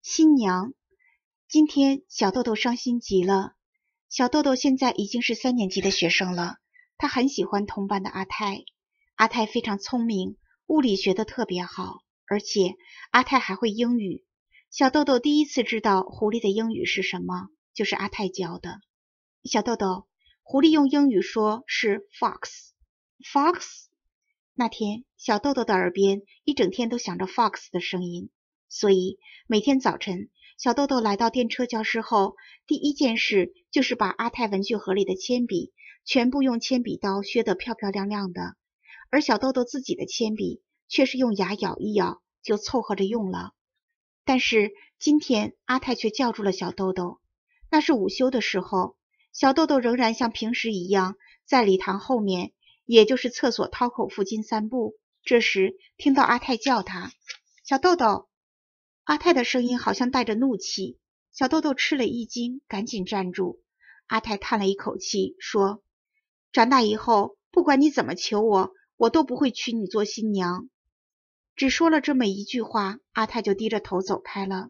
新娘，今天小豆豆伤心极了。小豆豆现在已经是三年级的学生了，他很喜欢同班的阿泰。阿泰非常聪明，物理学的特别好，而且阿泰还会英语。小豆豆第一次知道狐狸的英语是什么，就是阿泰教的。小豆豆，狐狸用英语说是 fox，fox。那天，小豆豆的耳边一整天都响着 fox 的声音。所以每天早晨，小豆豆来到电车教室后，第一件事就是把阿泰文具盒里的铅笔全部用铅笔刀削得漂漂亮亮的，而小豆豆自己的铅笔却是用牙咬一咬就凑合着用了。但是今天阿泰却叫住了小豆豆，那是午休的时候，小豆豆仍然像平时一样在礼堂后面，也就是厕所掏口附近散步。这时听到阿泰叫他：“小豆豆。”阿泰的声音好像带着怒气，小豆豆吃了一惊，赶紧站住。阿泰叹了一口气，说：“长大以后，不管你怎么求我，我都不会娶你做新娘。”只说了这么一句话，阿泰就低着头走开了。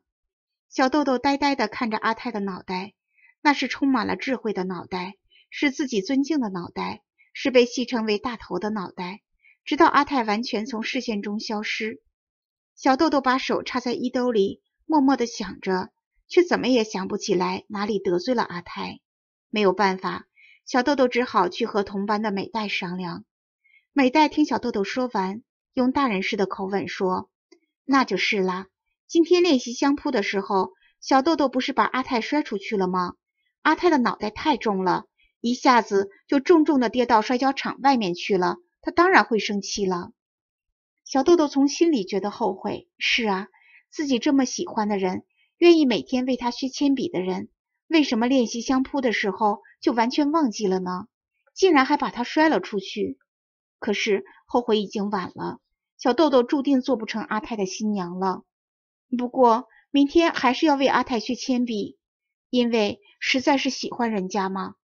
小豆豆呆呆地看着阿泰的脑袋，那是充满了智慧的脑袋，是自己尊敬的脑袋，是被戏称为“大头”的脑袋，直到阿泰完全从视线中消失。小豆豆把手插在衣兜里，默默的想着，却怎么也想不起来哪里得罪了阿泰。没有办法，小豆豆只好去和同班的美代商量。美代听小豆豆说完，用大人似的口吻说：“那就是啦，今天练习相扑的时候，小豆豆不是把阿泰摔出去了吗？阿泰的脑袋太重了，一下子就重重的跌到摔跤场外面去了，他当然会生气了。”小豆豆从心里觉得后悔。是啊，自己这么喜欢的人，愿意每天为他削铅笔的人，为什么练习相扑的时候就完全忘记了呢？竟然还把他摔了出去。可是后悔已经晚了，小豆豆注定做不成阿泰的新娘了。不过明天还是要为阿泰削铅笔，因为实在是喜欢人家嘛。